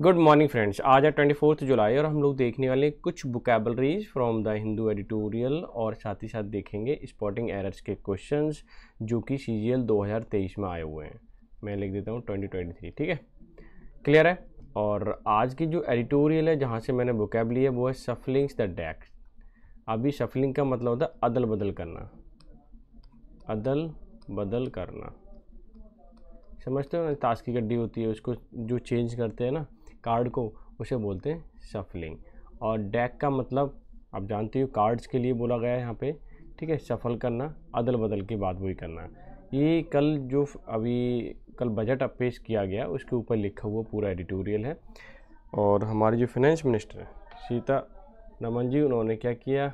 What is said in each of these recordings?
Good morning friends आज है twenty fourth जुलाई और हम लोग देखने वाले कुछ vocabularies from the Hindu editorial और साथ ही साथ देखेंगे स्पॉटिंग एरर्स के क्वेश्चंस जो कि सी जी एल दो हज़ार तेईस में आए हुए हैं मैं लिख देता हूँ ट्वेंटी ट्वेंटी थ्री ठीक है क्लियर है और आज की जो एडिटोरियल है जहाँ से मैंने बुकेब ली है वो है सफलिंग्स द डैक अभी सफलिंग का मतलब होता है अदल बदल करना अदल बदल करना समझते हो ना ताश की गड्डी होती है उसको जो चेंज करते हैं ना कार्ड को उसे बोलते हैं शफलिंग और डैक का मतलब आप जानते हो कार्ड्स के लिए बोला गया है यहाँ पे ठीक है शफल करना अदल बदल की बात वही करना ये कल जो अभी कल बजट अब पेश किया गया उसके ऊपर लिखा हुआ पूरा एडिटोरियल है और हमारी जो फिनेंस मिनिस्टर है सीता नमन जी उन्होंने क्या किया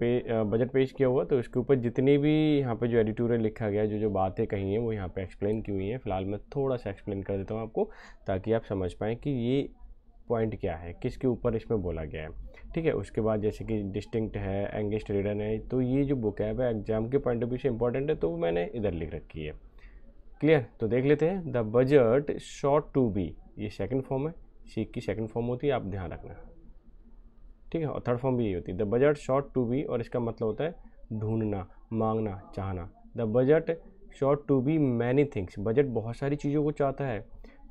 पे बजट पेश किया हुआ तो इसके ऊपर जितनी भी यहाँ पे जो एडिटोरियल लिखा गया जो जो बातें कही हैं वो यहाँ पे एक्सप्लेन की हुई हैं फ़िलहाल मैं थोड़ा सा एक्सप्लेन कर देता हूँ आपको ताकि आप समझ पाएँ कि ये पॉइंट क्या है किसके ऊपर इसमें बोला गया है ठीक है उसके बाद जैसे कि डिस्टिंक्ट है एंगेस्ट रिडन है तो ये जो बुक है एग्ज़ाम के पॉइंट ऑफ व्यू से इंपॉर्टेंट है तो मैंने इधर लिख रखी है क्लियर तो देख लेते हैं the budget sought to be ये सेकेंड फॉर्म है सीख की सेकेंड फॉर्म होती है आप ध्यान रखना ठीक है और थर्ड फॉर्म भी यही होती है the budget sought to be और इसका मतलब होता है ढूंढना मांगना चाहना the budget sought to be many things budget बहुत सारी चीज़ों को चाहता है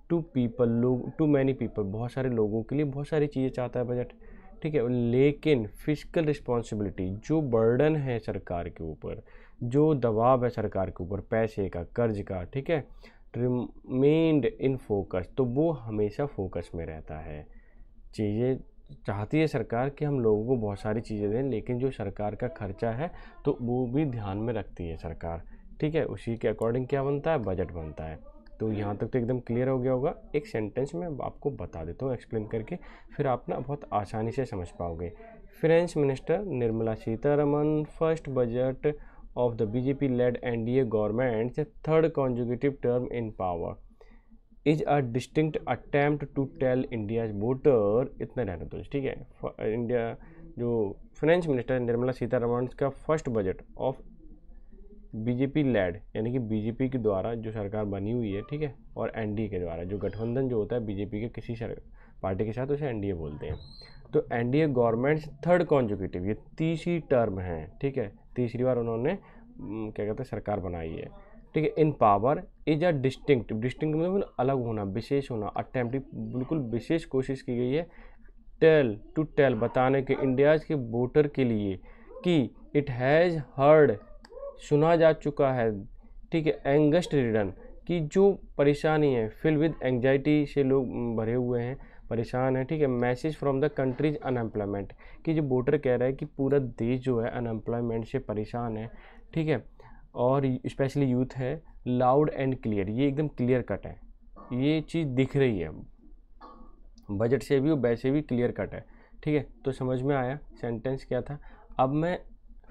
टू पीपल लोग टू मैनी पीपल बहुत सारे लोगों के लिए बहुत सारी चीज़ें चाहता है बजट ठीक है लेकिन फिजिकल रिस्पॉन्सिबिलिटी जो बर्डन है सरकार के ऊपर जो दबाव है सरकार के ऊपर पैसे का कर्ज का ठीक है रिमेंड इन फोकस तो वो हमेशा फोकस में रहता है चीज़ें चाहती है सरकार कि हम लोगों को बहुत सारी चीज़ें दें लेकिन जो सरकार का खर्चा है तो वो भी ध्यान में रखती है सरकार ठीक है उसी के अकॉर्डिंग क्या बनता है बजट बनता है तो हम्म। यहाँ तक तो एकदम क्लियर हो गया होगा एक सेंटेंस में आपको बता देता हूँ एक्सप्लेन करके फिर आप ना बहुत आसानी से समझ पाओगे finance minister Nirmala Sitharaman first budget of the BJP led NDA government third consecutive term in power is a distinct attempt to tell India voter इतना रहने दो ठीक है इंडिया जो फाइनेंस मिनिस्टर निर्मला सीतारमण का first budget of BJP led यानी कि BJP के द्वारा जो सरकार बनी हुई है ठीक है और एनडीए के द्वारा जो गठबंधन जो होता है बीजेपी के किसी पार्टी के साथ उसे एनडीए बोलते हैं तो एनडीए गवर्नमेंट्स थर्ड कॉन्जुकेटिव ये तीसरी टर्म है ठीक है तीसरी बार उन्होंने क्या कहते हैं सरकार बनाई है ठीक है in power is a distinct distinct मतलब अलग होना विशेष होना अटैम्प्ट बिल्कुल विशेष कोशिश की गई है टेल टू टेल बताने के इंडियाज के वोटर के लिए कि इट हैज़ हर्ड सुना जा चुका है ठीक है एंगस्ट रिडन कि जो परेशानी है फिल विद एंगजाइटी से लोग भरे हुए हैं परेशान है ठीक है message from the country's unemployment कि जो वोटर कह रहा है कि पूरा देश जो है अनएम्प्लॉयमेंट से परेशान है ठीक है और स्पेशली यूथ है लाउड एंड क्लियर ये एकदम क्लियर कट है ये चीज़ दिख रही है बजट से भी और वैसे भी क्लियर कट है ठीक है तो समझ में आया सेंटेंस क्या था अब मैं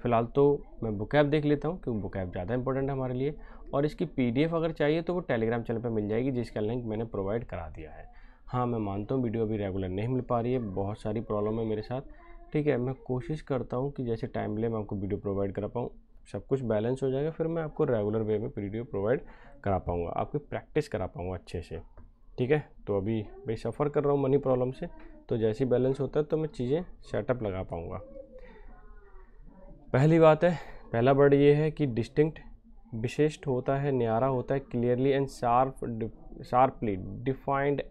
फ़िलहाल तो मैं बुक ऐप देख लेता हूँ क्योंकि बुक ऐप ज़्यादा इंपॉर्टेंट है हमारे लिए और इसकी पीडीएफ अगर चाहिए तो वो टेलीग्राम चैनल पर मिल जाएगी जिसका लिंक मैंने प्रोवाइड करा दिया है हाँ मैं मानता हूँ वीडियो अभी रेगुलर नहीं मिल पा रही है बहुत सारी प्रॉब्लम है मेरे साथ ठीक है मैं कोशिश करता हूँ कि जैसे टाइम ले मैं आपको वीडियो प्रोवाइड करा पाऊँ सब कुछ बैलेंस हो जाएगा फिर मैं आपको रेगुलर वे में वीडियो प्रोवाइड करा पाऊँगा आपकी प्रैक्टिस करा पाऊँगा अच्छे से ठीक है तो अभी मैं सफ़र कर रहा हूँ मनी प्रॉब्लम से तो जैसे ही बैलेंस होता है तो मैं चीज़ें सेटअप लगा पाऊँगा पहली बात है पहला वर्ड ये है कि डिस्टिंक्ट विशिष्ट होता है न्यारा होता है clearly and sharp sharply defined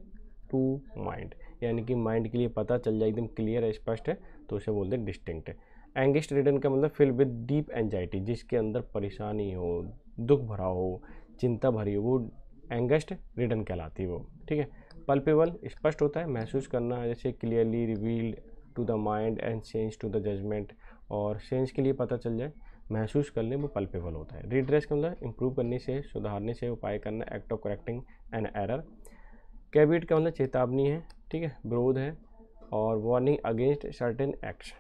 to mind यानी कि माइंड के लिए पता चल जाए एकदम क्लियर है स्पष्ट है तो उसे बोलते हैं डिस्टिंक्ट है एंगेस्ट रिटर्न का मतलब फील विद डीप एंजाइटी जिसके अंदर परेशानी हो दुख भरा हो चिंता भरी हो वो एंगेस्ट रिटर्न कहलाती है वो ठीक है पल्पेबल स्पष्ट होता है महसूस करना जैसे clearly revealed to the mind and change to the judgement और चेंज के लिए पता चल जाए महसूस करने वो पल्पेबल होता है रिड्रेस का मतलब इम्प्रूव करने से सुधारने से उपाय करना act of correcting and error caveat का मतलब चेतावनी है ठीक है विरोध है और warning against certain acts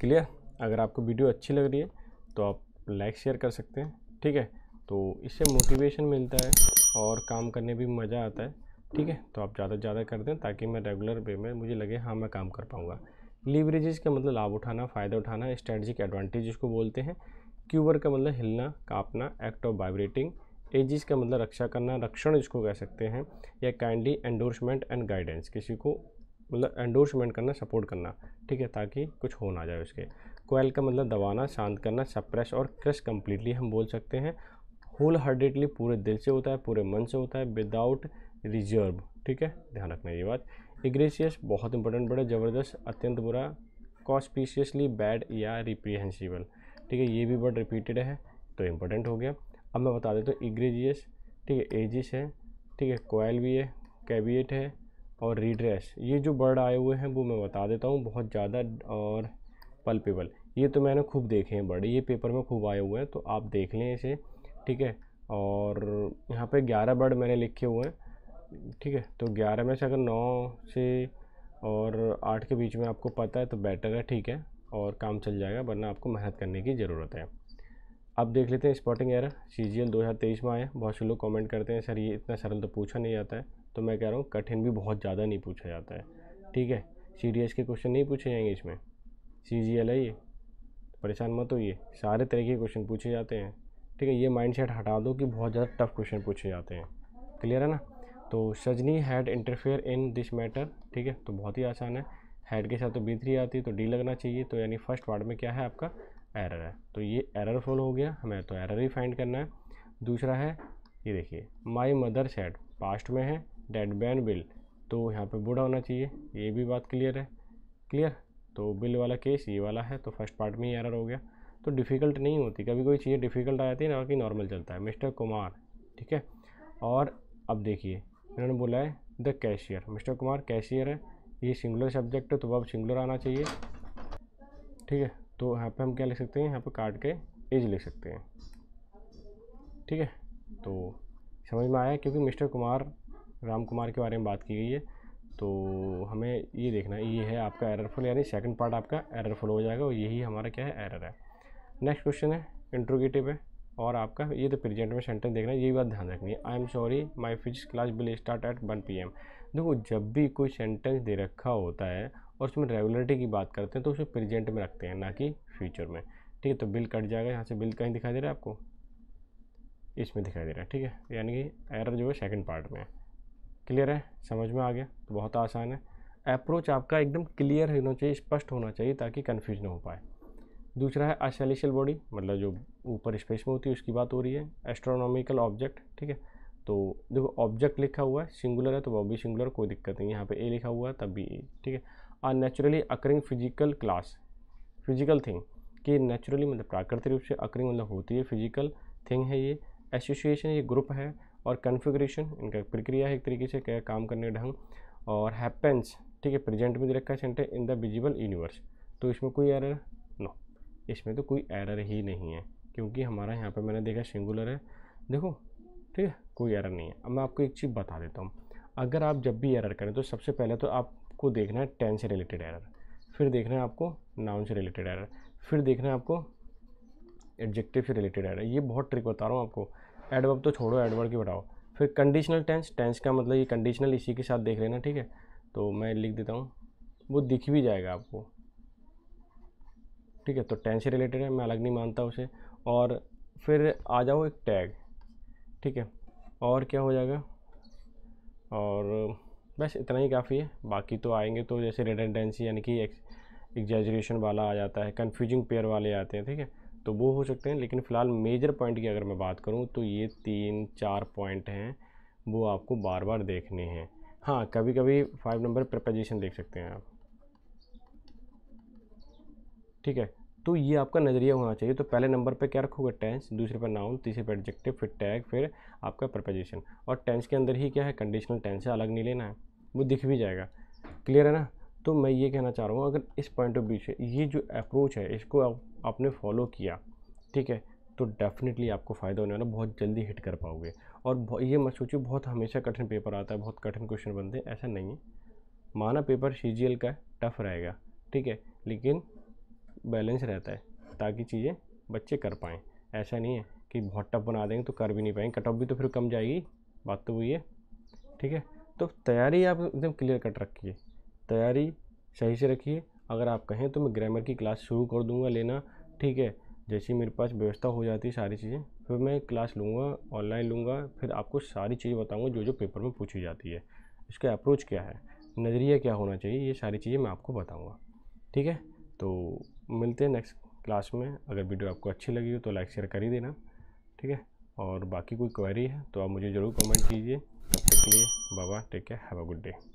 clear अगर आपको वीडियो अच्छी लग रही है तो आप लाइक शेयर कर सकते हैं ठीक है तो इससे मोटिवेशन मिलता है और काम करने भी मज़ा आता है ठीक है तो आप ज़्यादा से ज़्यादा कर दें ताकि मैं रेगुलर वे में मुझे लगे हाँ मैं काम कर पाऊँगा लीवरेजेस का मतलब लाभ उठाना फ़ायदा उठाना स्ट्रेटजिक एडवांटेज इसको बोलते हैं क्यूबर का मतलब हिलना कापना एक्ट ऑफ वाइब्रेटिंग एजिस का मतलब रक्षा करना रक्षण जिसको कह सकते हैं या काइंडली एंडोर्समेंट एंड गाइडेंस किसी को मतलब एंडोर्समेंट करना सपोर्ट करना ठीक है ताकि कुछ हो ना जाए उसके कोयल का मतलब दबाना शांत करना सप्रेस और क्रश कम्प्लीटली हम बोल सकते हैं होल हार्टेडली पूरे दिल से होता है पूरे मन से होता है विदाउट रिजर्व ठीक है ध्यान रखना ये बात एग्रेसियस बहुत इंपॉर्टेंट बड़ा ज़बरदस्त अत्यंत बुरा कॉस्पीशियसली बैड या रिप्रीहेंसिबल ठीक है ये भी बर्ड रिपीटेड है तो इम्पोर्टेंट हो गया अब मैं बता देता हूँ इग्रेजियस ठीक है एजिस है ठीक है कोयल भी है कैबिएट है और रीड्रेस ये जो बर्ड आए हुए हैं वो मैं बता देता हूँ बहुत ज़्यादा और पल्पेबल ये तो मैंने खूब देखे हैं बर्ड ये पेपर में खूब आए हुए हैं तो आप देख लें इसे ठीक है और यहाँ पे ग्यारह बर्ड मैंने लिखे हुए हैं ठीक है तो ग्यारह में से अगर नौ से और आठ के बीच में आपको पता है तो बेटर है ठीक है और काम चल जाएगा वरना आपको मेहनत करने की ज़रूरत है अब देख लेते हैं spotting error C G L दो हज़ार तेईस में आए बहुत से लोग कॉमेंट करते हैं सर ये इतना सरल तो पूछा नहीं जाता है तो मैं कह रहा हूँ कठिन भी बहुत ज़्यादा नहीं पूछा जाता है ठीक है सी के क्वेश्चन नहीं पूछे जाएंगे इसमें सी जी एल है ये परेशान मत होइए सारे तरह के क्वेश्चन पूछे जाते हैं ठीक है ये माइंड हटा दो कि बहुत ज़्यादा टफ क्वेश्चन पूछे जाते हैं क्लियर है ना तो Sajni had interfere in this matter ठीक है तो बहुत ही आसान है हेड के साथ तो बी थ्री आती है तो डी लगना चाहिए तो यानी फर्स्ट वार्ड में क्या है आपका एरर है तो ये एरर फुल हो गया हमें तो एरर ही फाइंड करना है दूसरा है ये देखिए माई मदर सेड पास्ट में है डेट बैन बिल तो यहाँ पे बूढ़ा होना चाहिए ये भी बात क्लियर है क्लियर तो बिल वाला केस ये वाला है तो फर्स्ट पार्ट में ही एरर हो गया तो डिफ़िकल्ट नहीं होती कभी कोई चीज़ डिफ़िकल्ट आ जाती है ना कि नॉर्मल चलता है मिस्टर कुमार ठीक है और अब देखिए इन्होंने बोला है the cashier Mr Kumar cashier है ये सिंगुलर सब्जेक्ट है तो अब सिंगुलर आना चाहिए ठीक है तो यहाँ पे हम क्या लिख सकते हैं यहाँ पे कार्ड के एज लिख सकते हैं ठीक है तो समझ में आया क्योंकि मिस्टर कुमार राम कुमार के बारे में बात की गई है तो हमें ये देखना है ये है आपका एररफुल यानी सेकंड पार्ट आपका एररफुल हो जाएगा और यही हमारा क्या है एरर है नेक्स्ट क्वेश्चन है इंट्रोगेटिव है और आपका ये तो प्रेजेंट में सेंटेंस देखना है ये बात ध्यान रखनी है I am sorry my physics class will start at one P M देखो जब भी कोई सेंटेंस दे रखा होता है और उसमें रेगुलरिटी की बात करते हैं तो उसे प्रेजेंट में रखते हैं ना कि फ्यूचर में ठीक है तो बिल कट जाएगा यहाँ से बिल कहीं दिखाई दे रहा है आपको इसमें दिखाई दे रहा है ठीक है यानी कि एरर जो है सेकंड पार्ट में है क्लियर है समझ में आ गया तो बहुत आसान है अप्रोच आपका एकदम क्लियर होना चाहिए स्पष्ट होना चाहिए ताकि कन्फ्यूज ना हो पाए दूसरा है असेलिशियल बॉडी मतलब जो ऊपर स्पेस में होती है उसकी बात हो रही है एस्ट्रोनॉमिकल ऑब्जेक्ट ठीक है तो देखो ऑब्जेक्ट लिखा हुआ है सिंगुलर है तो वो भी सिंगुलर कोई दिक्कत नहीं यहाँ पे ए लिखा हुआ है तब भी ए ठीक है और naturally occurring physical class physical thing कि नेचुरली मतलब प्राकृतिक रूप से अकरिंग मतलब होती है फिजिकल थिंग है ये एसोसिएशन ये ग्रुप है और कन्फिग्रेशन इनका प्रक्रिया है एक तरीके से क्या काम करने ढंग और हैपेंस ठीक है प्रेजेंट में दे रखा है centre in the visible universe तो इसमें कोई एरर नो इसमें तो कोई एरर ही नहीं है क्योंकि हमारा यहाँ पर मैंने देखा सिंगुलर है देखो ठीक है कोई एरर नहीं है अब मैं आपको एक चीज़ बता देता हूँ अगर आप जब भी एरर करें तो सबसे पहले तो आपको देखना है टेन से रिलेटेड एरर फिर देखना है आपको नाउन से रिलेटेड एरर फिर देखना है आपको एडजेक्टिव से रिलेटेड एरर ये बहुत ट्रिक बता रहा हूँ आपको एडवर्ब तो छोड़ो एडवर्ब की बढ़ाओ फिर कंडीशनल टेंस टेंस का मतलब ये कंडीशनल इसी के साथ देख लेना ठीक है तो मैं लिख देता हूँ वो दिख भी जाएगा आपको ठीक है तो टेंस से रिलेटेड है मैं अलग नहीं मानता उसे और फिर आ जाओ एक टैग ठीक है और क्या हो जाएगा और बस इतना ही काफ़ी है बाकी तो आएंगे तो जैसे रिडेंडेंसी यानी कि एक्जेजरेशन वाला आ जाता है कन्फ्यूजिंग पेयर वाले आते हैं ठीक है तो वो हो सकते हैं लेकिन फ़िलहाल मेजर पॉइंट की अगर मैं बात करूँ तो ये तीन चार पॉइंट हैं वो आपको बार बार देखने हैं हाँ कभी कभी फाइव नंबर प्रपोजिशन देख सकते हैं आप ठीक है तो ये आपका नज़रिया होना चाहिए तो पहले नंबर पे क्या रखोगे टेंस दूसरे पर नाउन तीसरे पर एडजेक्टिव फिर टैग फिर आपका प्रपोजिशन और टेंस के अंदर ही क्या है कंडीशनल टेंस से अलग नहीं लेना है वो दिख भी जाएगा क्लियर है ना तो मैं ये कहना चाह रहा हूँ अगर इस पॉइंट ऑफ व्यू से ये जो अप्रोच है इसको आप, आपने फॉलो किया ठीक है तो डेफिनेटली आपको फ़ायदा होने वाला बहुत जल्दी हिट कर पाओगे और ये मत सोचिए बहुत हमेशा कठिन पेपर आता है बहुत कठिन क्वेश्चन बनते हैं ऐसा नहीं है माना पेपर सी का टफ रहेगा ठीक है लेकिन बैलेंस रहता है ताकि चीज़ें बच्चे कर पाएँ ऐसा नहीं है कि बहुत टफ बना देंगे तो कर भी नहीं पाएंगे कट ऑफ भी तो फिर कम जाएगी बात तो वही है ठीक है तो तैयारी आप एकदम क्लियर कट रखिए तैयारी सही से रखिए अगर आप कहें तो मैं ग्रामर की क्लास शुरू कर दूँगा लेना ठीक है जैसे ही मेरे पास व्यवस्था हो जाती है सारी चीज़ें फिर मैं क्लास लूँगा ऑनलाइन लूँगा फिर आपको सारी चीज़ें बताऊँगा जो जो पेपर में पूछी जाती है इसका अप्रोच क्या है नज़रिया क्या होना चाहिए ये सारी चीज़ें मैं आपको बताऊँगा ठीक है तो मिलते हैं नेक्स्ट क्लास में अगर वीडियो आपको अच्छी लगी हो तो लाइक शेयर कर ही देना ठीक है और बाकी कोई क्वेरी है तो आप मुझे ज़रूर कमेंट कीजिए तब तक के लिए बाबा take care have a good day